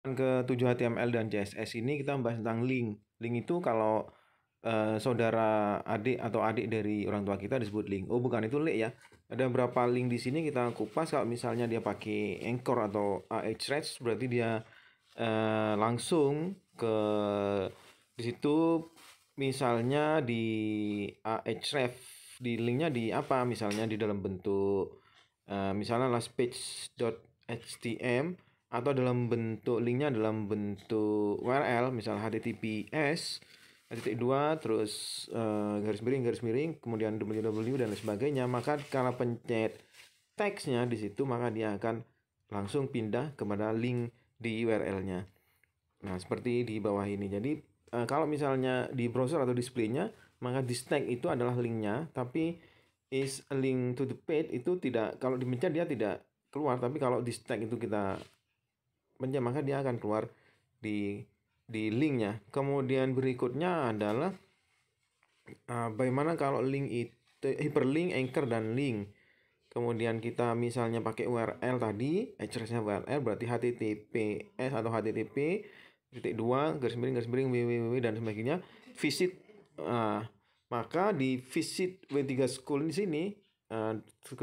Kan ke 7 HTML dan CSS ini kita membahas tentang link. Link itu kalau uh, saudara adik atau adik dari orang tua kita disebut link. Oh, bukan itu link ya. Ada berapa link di sini kita kupas kalau misalnya dia pakai Anchor atau Ahrefs berarti dia uh, langsung ke di situ misalnya di Ahrefs di linknya di apa misalnya di dalam bentuk uh, misalnya last atau dalam bentuk linknya dalam bentuk URL misal https titik dua terus uh, garis miring garis miring kemudian www dan lain sebagainya maka kalau pencet teksnya di situ maka dia akan langsung pindah kepada link di URL-nya nah seperti di bawah ini jadi uh, kalau misalnya di browser atau display-nya maka di tag itu adalah linknya tapi is a link to the page itu tidak kalau dipencet dia tidak keluar tapi kalau di tag itu kita pencet maka dia akan keluar di di linknya. Kemudian berikutnya adalah uh, bagaimana kalau link itu hyperlink, anchor dan link. Kemudian kita misalnya pakai URL tadi, addressnya URL berarti HTTPS atau HTTP titik dua garis miring garis miring www dan sebagainya visit uh, maka di visit W3 school di sini uh,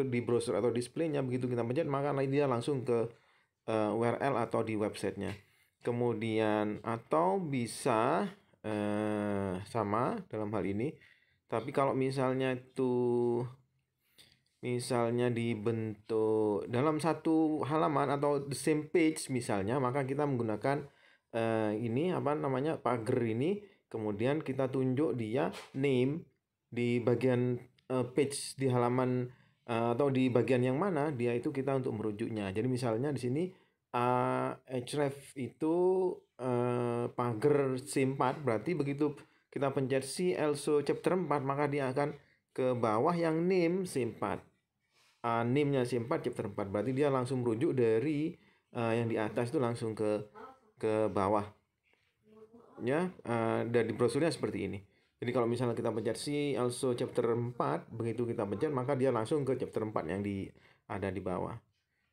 di browser atau displaynya begitu kita pencet maka dia langsung ke uh, eh, URL atau di websitenya. Kemudian atau bisa uh, sama dalam hal ini. Tapi kalau misalnya itu misalnya dibentuk dalam satu halaman atau the same page misalnya, maka kita menggunakan uh, ini apa namanya pagar ini. Kemudian kita tunjuk dia name di bagian uh, page di halaman Eh, atau di bagian yang mana dia itu kita untuk merujuknya. Jadi misalnya di sini uh, href itu uh, pagar C4 berarti begitu kita pencet C also chapter 4 maka dia akan ke bawah yang name C4. Uh, name-nya C4 chapter 4 berarti dia langsung merujuk dari uh, yang di atas itu langsung ke ke bawah. Ya, uh, dari brosurnya seperti ini. Jadi kalau misalnya kita pencet si also chapter 4, begitu kita pencet maka dia langsung ke chapter 4 yang di ada di bawah.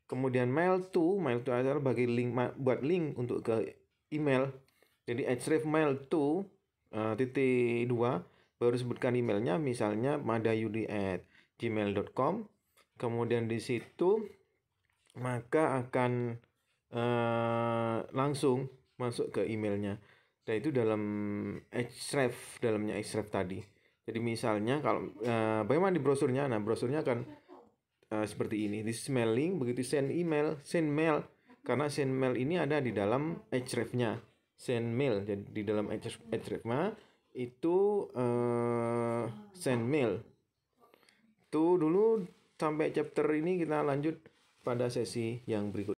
Kemudian mail to, mail to adalah bagi link buat link untuk ke email. Jadi href mail to uh, titik 2 baru sebutkan emailnya misalnya madayudi@gmail.com. Kemudian di situ maka akan uh, langsung masuk ke emailnya. Nah itu dalam href dalamnya href tadi. Jadi misalnya kalau uh, bagaimana di brosurnya? Nah brosurnya akan uh, seperti ini. Di mailing begitu send email, send mail karena send mail ini ada di dalam href-nya. send mail. Jadi di dalam hrefnya itu uh, send mail. tuh dulu sampai chapter ini kita lanjut pada sesi yang berikut.